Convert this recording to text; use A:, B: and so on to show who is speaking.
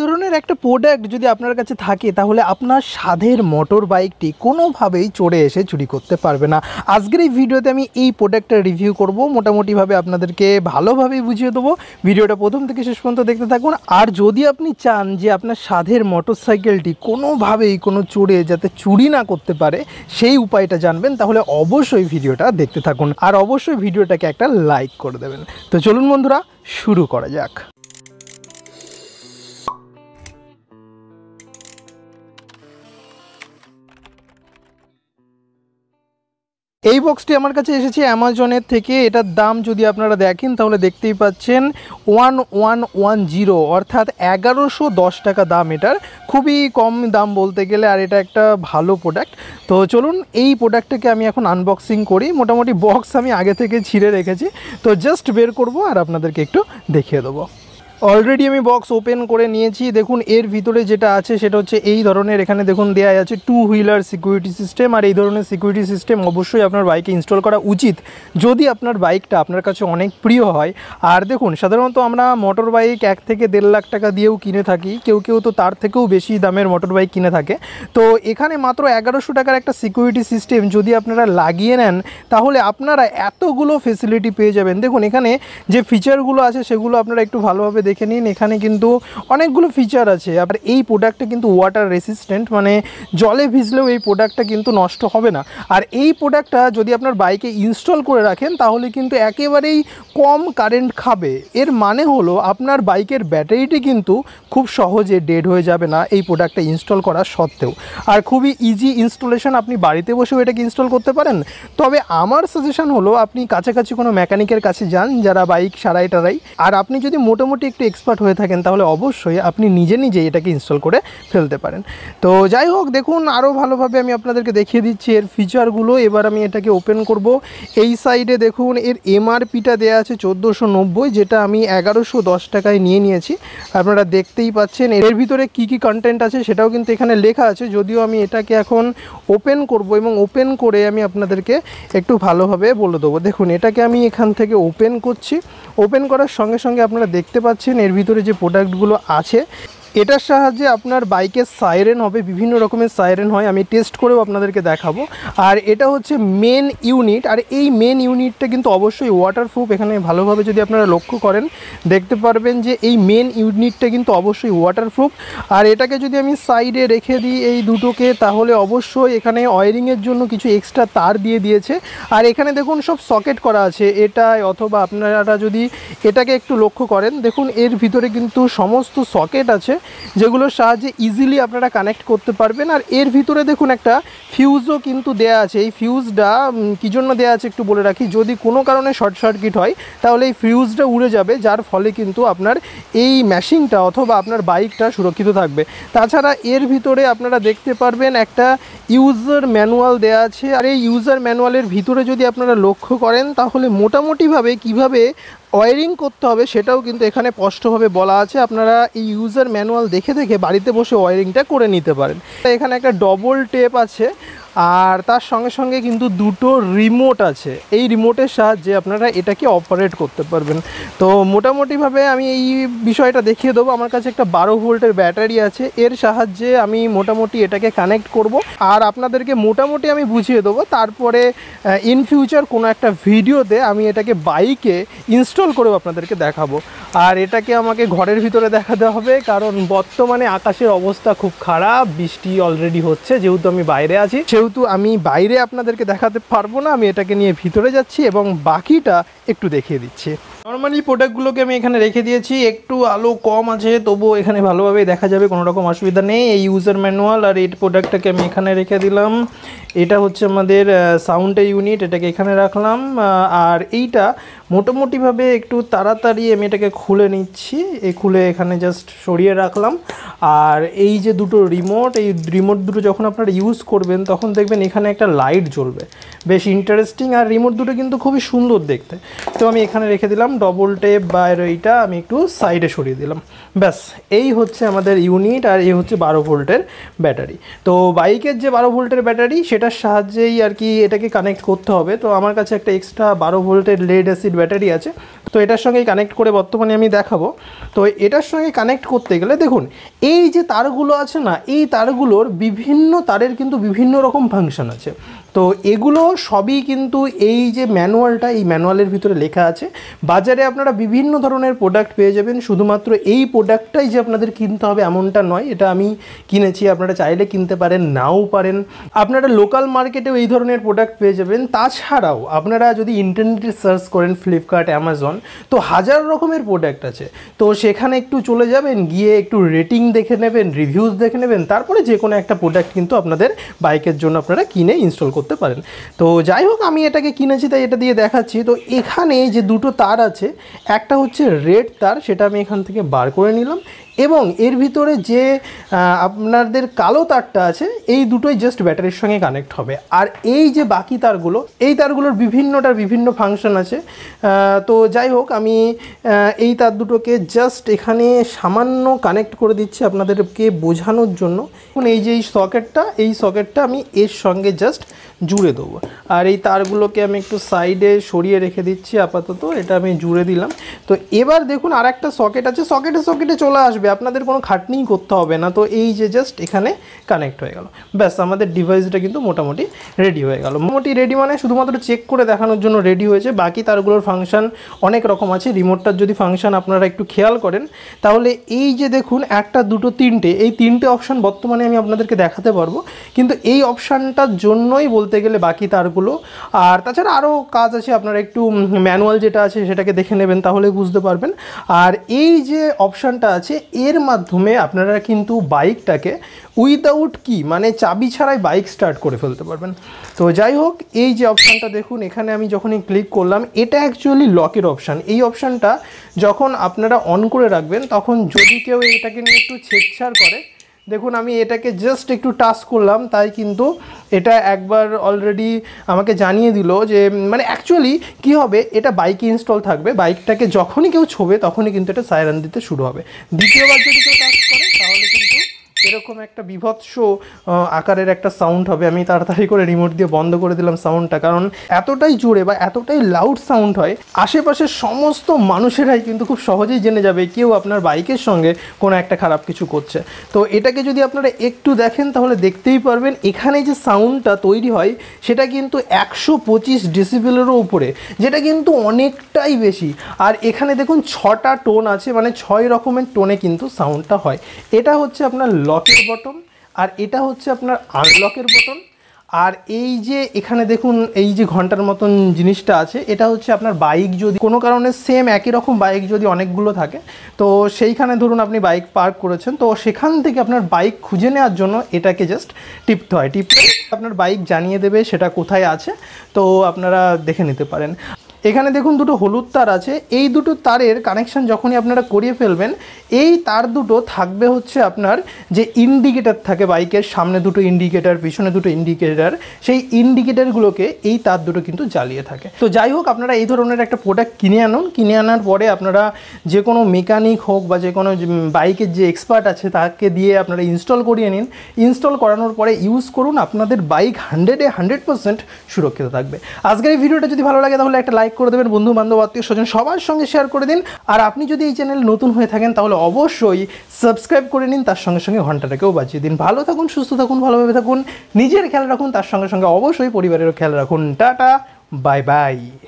A: ধরনের একটা প্রোডাক্ট যদি আপনার কাছে থাকে তাহলে আপনার স্বাদের মোটর বাইকটি কোনোভাবেই চড়ে এসে চুরি করতে পারবে না আজকের এই ভিডিওতে আমি এই প্রোডাক্টটা রিভিউ করব মোটামুটিভাবে আপনাদেরকে ভালোভাবেই বুঝিয়ে দেবো ভিডিওটা প্রথম থেকে শেষ পর্যন্ত দেখতে থাকুন আর যদি আপনি চান যে আপনার স্বাদের মোটর সাইকেলটি কোনোভাবেই কোনো চড়ে যাতে চুরি না করতে পারে সেই উপায়টা জানবেন তাহলে অবশ্যই ভিডিওটা দেখতে থাকুন আর অবশ্যই ভিডিওটাকে একটা লাইক করে দেবেন তো চলুন বন্ধুরা শুরু করা যাক এই বক্সটি আমার কাছে এসেছে অ্যামাজনের থেকে এটার দাম যদি আপনারা দেখেন তাহলে দেখতেই পাচ্ছেন ওয়ান ওয়ান ওয়ান জিরো অর্থাৎ এগারোশো দশ টাকা দাম এটার খুবই কম দাম বলতে গেলে আর এটা একটা ভালো প্রোডাক্ট তো চলুন এই প্রোডাক্টটাকে আমি এখন আনবক্সিং করি মোটামুটি বক্স আমি আগে থেকে ছিঁড়ে রেখেছি তো জাস্ট বের করব আর আপনাদেরকে একটু দেখিয়ে দেবো অলরেডি আমি বক্স ওপেন করে নিয়েছি দেখুন এর ভিতরে যেটা আছে সেটা হচ্ছে এই ধরনের এখানে দেখুন দেওয়া আছে টু হুইলার সিকিউরিটি সিস্টেম আর এই ধরনের সিকিউরিটি সিস্টেম অবশ্যই আপনার বাইকে ইনস্টল করা উচিত যদি আপনার বাইকটা আপনার কাছে অনেক প্রিয় হয় আর দেখুন সাধারণত আমরা মোটর বাইক এক থেকে দেড় লাখ টাকা দিয়েও কিনে থাকি কেউ কেউ তো তার থেকেও বেশি দামের মোটর বাইক কিনে থাকে তো এখানে মাত্র এগারোশো টাকার একটা সিকিউরিটি সিস্টেম যদি আপনারা লাগিয়ে নেন তাহলে আপনারা এতগুলো ফেসিলিটি পেয়ে যাবেন দেখুন এখানে যে ফিচারগুলো আছে সেগুলো আপনারা একটু ভালোভাবে দেখে নিন এখানে কিন্তু অনেকগুলো ফিচার আছে আর এই প্রোডাক্টটা কিন্তু ওয়াটার রেসিস্ট্যান্ট মানে জলে ভিজলেও এই প্রোডাক্টটা কিন্তু নষ্ট হবে না আর এই প্রোডাক্টটা যদি আপনার বাইকে ইনস্টল করে রাখেন তাহলে কিন্তু একেবারেই কম কারেন্ট খাবে এর মানে হলো আপনার বাইকের ব্যাটারিটি কিন্তু খুব সহজে ডেড হয়ে যাবে না এই প্রোডাক্টটা ইনস্টল করা সত্ত্বেও আর খুবই ইজি ইনস্টলেশন আপনি বাড়িতে বসেও এটাকে ইনস্টল করতে পারেন তবে আমার সাজেশন হলো আপনি কাছাকাছি কোনো মেকানিকের কাছে যান যারা বাইক সারাই টারাই আর আপনি যদি মোটামুটি একটু এক্সপার্ট হয়ে থাকেন তাহলে অবশ্যই আপনি নিজে নিজেই এটাকে ইনস্টল করে ফেলতে পারেন তো যাই হোক দেখুন আরও ভালোভাবে আমি আপনাদেরকে দেখিয়ে দিচ্ছি এর ফিচারগুলো এবার আমি এটাকে ওপেন করব এই সাইডে দেখুন এর এমআরপিটা দেওয়া আছে চোদ্দোশো যেটা আমি এগারোশো দশ টাকায় নিয়ে নিয়েছি আপনারা দেখতেই পাচ্ছেন এর ভিতরে কি কি কন্টেন্ট আছে সেটাও কিন্তু এখানে লেখা আছে যদিও আমি এটাকে এখন ওপেন করব এবং ওপেন করে আমি আপনাদেরকে একটু ভালোভাবে বলে দেবো দেখুন এটাকে আমি এখান থেকে ওপেন করছি ওপেন করার সঙ্গে সঙ্গে আপনারা দেখতে পাচ্ছেন পাচ্ছেন এর ভিতরে যে প্রোডাক্টগুলো আছে এটার সাহায্যে আপনার বাইকের সাইরেন হবে বিভিন্ন রকমের সাইরেন হয় আমি টেস্ট করেও আপনাদেরকে দেখাবো আর এটা হচ্ছে মেন ইউনিট আর এই মেন ইউনিটটা কিন্তু অবশ্যই ওয়াটারপ্রুফ এখানে ভালোভাবে যদি আপনারা লক্ষ্য করেন দেখতে পারবেন যে এই মেন ইউনিটটা কিন্তু অবশ্যই ওয়াটারপ্রুফ আর এটাকে যদি আমি সাইডে রেখে দিই এই দুটোকে তাহলে অবশ্যই এখানে ওয়ারিংয়ের জন্য কিছু এক্সট্রা তার দিয়ে দিয়েছে আর এখানে দেখুন সব সকেট করা আছে এটা অথবা আপনারা যদি এটাকে একটু লক্ষ্য করেন দেখুন এর ভিতরে কিন্তু সমস্ত সকেট আছে যেগুলোর সাহায্যে ইজিলি আপনারা কানেক্ট করতে পারবেন আর এর ভিতরে দেখুন একটা ফিউজও কিন্তু দেয়া আছে এই ফিউজটা কী জন্য দেওয়া আছে একটু বলে রাখি যদি কোনো কারণে শর্ট সার্কিট হয় তাহলে এই ফিউজটা উড়ে যাবে যার ফলে কিন্তু আপনার এই ম্যাশিংটা অথবা আপনার বাইকটা সুরক্ষিত থাকবে তাছাড়া এর ভিতরে আপনারা দেখতে পারবেন একটা ইউজার ম্যানুয়াল দেয়া আছে আর এই ইউজার ম্যানুয়ালের ভিতরে যদি আপনারা লক্ষ্য করেন তাহলে মোটামুটিভাবে কিভাবে ওয়ারিং করতে হবে সেটাও কিন্তু এখানে স্পষ্টভাবে বলা আছে আপনারা এই ইউজার ম্যানুয়াল দেখে দেখে বাড়িতে বসে ওয়ারিংটা করে নিতে পারেন এখানে একটা ডবল টেপ আছে আর তার সঙ্গে সঙ্গে কিন্তু দুটো রিমোট আছে এই রিমোটের সাহায্যে আপনারা এটাকে অপারেট করতে পারবেন তো মোটামুটিভাবে আমি এই বিষয়টা দেখিয়ে দেবো আমার কাছে একটা বারো ভোল্টের ব্যাটারি আছে এর সাহায্যে আমি মোটামুটি এটাকে কানেক্ট করব আর আপনাদেরকে মোটামুটি আমি বুঝিয়ে দেবো তারপরে ইন ফিউচার কোনো একটা ভিডিওতে আমি এটাকে বাইকে ইনস্টল করেও আপনাদেরকে দেখাবো আর এটাকে আমাকে ঘরের ভিতরে দেখাতে হবে কারণ বর্তমানে আকাশের অবস্থা খুব খারাপ বৃষ্টি অলরেডি হচ্ছে যেহেতু আমি বাইরে আছি যেহেতু আমি বাইরে আপনাদেরকে দেখাতে পারবো না আমি এটাকে নিয়ে ভিতরে যাচ্ছি এবং বাকিটা একটু দেখিয়ে দিচ্ছি নর্মালি প্রোডাক্টগুলোকে আমি এখানে রেখে দিয়েছি একটু আলো কম আছে তবুও এখানে ভালোভাবে দেখা যাবে কোনো রকম অসুবিধা নেই এই ইউজার ম্যানুয়াল আর এই প্রোডাক্টটাকে আমি এখানে রেখে দিলাম এটা হচ্ছে আমাদের সাউন্ডের ইউনিট এটাকে এখানে রাখলাম আর এইটা মোটামুটিভাবে একটু তাড়াতাড়ি আমি এটাকে খুলে নিচ্ছি এই খুলে এখানে জাস্ট সরিয়ে রাখলাম আর এই যে দুটো রিমোট এই রিমোট দুটো যখন আপনারা ইউজ করবেন তখন দেখবেন এখানে একটা লাইট জ্বলবে বেশ ইন্টারেস্টিং আর রিমোট দুটো কিন্তু খুবই সুন্দর দেখতে তো আমি এখানে রেখে দিলাম ডবল টেপ বা এইটা আমি একটু সাইডে সরিয়ে দিলাম ব্যাস এই হচ্ছে আমাদের ইউনিট আর এই হচ্ছে বারো ভোল্টের ব্যাটারি তো বাইকের যে বারো ভোল্টের ব্যাটারি সেটার সাহায্যেই আর কি এটাকে কানেক্ট করতে হবে তো আমার কাছে একটা এক্সট্রা বারো ভোল্টের লেড অ্যাসিড ব্যাটারি আছে তো এটার সঙ্গে কানেক্ট করে বর্তমানে আমি দেখাবো তো এটার সঙ্গে কানেক্ট করতে গেলে দেখুন এই যে তারগুলো আছে না এই তারগুলোর বিভিন্ন তারের কিন্তু বিভিন্ন রকম ফাংশন আছে তো এগুলো সবই কিন্তু এই যে ম্যানুয়ালটা এই ম্যানুয়ালের ভিতরে লেখা আছে বাজারে আপনারা বিভিন্ন ধরনের প্রোডাক্ট পেয়ে যাবেন শুধুমাত্র এই প্রোডাক্টটাই যে আপনাদের কিনতে হবে এমনটা নয় এটা আমি কিনেছি আপনারা চাইলে কিনতে পারেন নাও পারেন আপনারা লোকাল মার্কেটেও এই ধরনের প্রোডাক্ট পেয়ে যাবেন তাছাড়াও আপনারা যদি ইন্টারনেটে সার্চ করেন ফ্লিপকার্ট অ্যামাজন তো হাজার রকমের প্রোডাক্ট আছে তো সেখানে একটু চলে যাবেন গিয়ে একটু রেটিং দেখে নেবেন রিভিউজ দেখে নেবেন তারপরে যে কোনো একটা প্রোডাক্ট কিন্তু আপনাদের বাইকের জন্য আপনারা কিনে ইনস্টল করতে পারেন তো যাই হোক আমি এটাকে কিনেছি তাই এটা দিয়ে দেখাচ্ছি তো এখানে যে দুটো তার আছে একটা হচ্ছে রেড তার সেটা আমি এখান থেকে বার করে নিলাম এবং এর ভিতরে যে আপনাদের কালো তারটা আছে এই দুটোই জাস্ট ব্যাটারির সঙ্গে কানেক্ট হবে আর এই যে বাকি তারগুলো এই তারগুলোর বিভিন্নটার বিভিন্ন ফাংশন আছে তো যাই হোক আমি এই তার দুটোকে জাস্ট এখানে সামান্য কানেক্ট করে দিচ্ছি আপনাদেরকে বোঝানোর জন্য এখন এই যে এই সকেটটা এই সকেটটা আমি এর সঙ্গে জাস্ট জুড়ে দেবো আর এই তারগুলোকে আমি একটু সাইডে সরিয়ে রেখে দিচ্ছি আপাতত এটা আমি জুড়ে দিলাম তো এবার দেখুন আর একটা সকেট আছে সকেটে সকেটে চলে আসবে আপনাদের কোনো খাটনিই করতে হবে না তো এই যে জাস্ট এখানে কানেক্ট হয়ে গেল ব্যাস আমাদের ডিভাইসটা কিন্তু মোটামুটি রেডি হয়ে গেল মোটামুটি রেডি মানে শুধুমাত্র চেক করে দেখানোর জন্য রেডি হয়েছে বাকি তারগুলোর ফাংশান অনেক রকম আছে রিমোটটার যদি ফাংশান আপনারা একটু খেয়াল করেন তাহলে এই যে দেখুন একটা দুটো তিনটে এই তিনটে অপশান বর্তমানে আমি আপনাদেরকে দেখাতে পারবো কিন্তু এই অপশানটার জন্যই বলতে গেলে বাকি তারগুলো আর তাছাড়া আরও কাজ আছে আপনারা একটু ম্যানুয়াল যেটা আছে সেটাকে দেখে নেবেন তাহলে বুঝতে পারবেন আর এই যে অপশানটা আছে এর মাধ্যমে আপনারা কিন্তু বাইকটাকে উইদাউট কি মানে চাবি ছাড়াই বাইক স্টার্ট করে ফেলতে পারবেন তো যাই হোক এই যে অপশানটা দেখুন এখানে আমি যখনই ক্লিক করলাম এটা অ্যাকচুয়ালি লকের অপশান এই অপশানটা যখন আপনারা অন করে রাখবেন তখন যদি কেউ এটাকে নিয়ে একটু ছেড়ছাড় করে দেখুন আমি এটাকে জাস্ট একটু টাচ করলাম তাই কিন্তু এটা একবার অলরেডি আমাকে জানিয়ে দিল যে মানে অ্যাকচুয়ালি কি হবে এটা বাইকে ইনস্টল থাকবে বাইকটাকে যখনই কেউ ছোবে তখনই কিন্তু এটা সাইরান দিতে শুরু হবে দ্বিতীয়বার যদি কেউ টাচ করে তাহলে কিন্তু এরকম একটা বিভৎস আকারের একটা সাউন্ড হবে আমি তাড়াতাড়ি করে রিমোট দিয়ে বন্ধ করে দিলাম সাউন্ডটা কারণ এতটাই জোরে বা এতটাই লাউড সাউন্ড হয় আশেপাশের সমস্ত মানুষেরাই কিন্তু খুব সহজেই জেনে যাবে কেউ আপনার বাইকের সঙ্গে কোনো একটা খারাপ কিছু করছে তো এটাকে যদি আপনারা একটু দেখেন তাহলে দেখতেই পারবেন এখানে যে সাউন্ডটা তৈরি হয় সেটা কিন্তু একশো পঁচিশ ডিসিবেলেরও উপরে যেটা কিন্তু অনেকটাই বেশি আর এখানে দেখুন ছটা টোন আছে মানে ছয় রকমের টোনে কিন্তু সাউন্ডটা হয় এটা হচ্ছে আপনার লস লকের বটন আর এটা হচ্ছে আপনার আনলকের বটন আর এই যে এখানে দেখুন এই যে ঘন্টার মতন জিনিসটা আছে এটা হচ্ছে আপনার বাইক যদি কোনো কারণে সেম একই রকম বাইক যদি অনেকগুলো থাকে তো সেইখানে ধরুন আপনি বাইক পার্ক করেছেন তো সেখান থেকে আপনার বাইক খুঁজে নেওয়ার জন্য এটাকে জাস্ট টিপতে হয় টিপতে আপনার বাইক জানিয়ে দেবে সেটা কোথায় আছে তো আপনারা দেখে নিতে পারেন এখানে দেখুন দুটো হলুদ তার আছে এই দুটো তারের কানেকশান যখনই আপনারা করিয়ে ফেলবেন এই তার দুটো থাকবে হচ্ছে আপনার যে ইন্ডিকেটার থাকে বাইকের সামনে দুটো ইন্ডিকেটার পিছনে দুটো ইন্ডিকেটার সেই ইন্ডিকেটারগুলোকে এই তার দুটো কিন্তু জ্বালিয়ে থাকে তো যাই হোক আপনারা এই ধরনের একটা প্রোডাক্ট কিনে আনুন কিনে আনার পরে আপনারা যে কোনো মেকানিক হোক বা যে কোনো বাইকের যে এক্সপার্ট আছে তাকে দিয়ে আপনারা ইনস্টল করিয়ে নিন ইনস্টল করানোর পরে ইউজ করুন আপনাদের বাইক হান্ড্রেডে হান্ড্রেড পার্সেন্ট সুরক্ষিত থাকবে আজকের এই ভিডিওটা যদি ভালো লাগে তাহলে একটা লাইক লাইক করে দেবেন বন্ধু বান্ধব আত্মীয় স্বজন সবার সঙ্গে শেয়ার করে দিন আর আপনি যদি এই চ্যানেল নতুন হয়ে থাকেন তাহলে অবশ্যই সাবস্ক্রাইব করে নিন তার সঙ্গে সঙ্গে ঘন্টাটাকেও বাজিয়ে দিন ভালো থাকুন সুস্থ থাকুন ভালোভাবে থাকুন নিজের খেয়াল রাখুন তার সঙ্গে সঙ্গে অবশ্যই পরিবারেরও খেয়াল রাখুন টাটা বাই বাই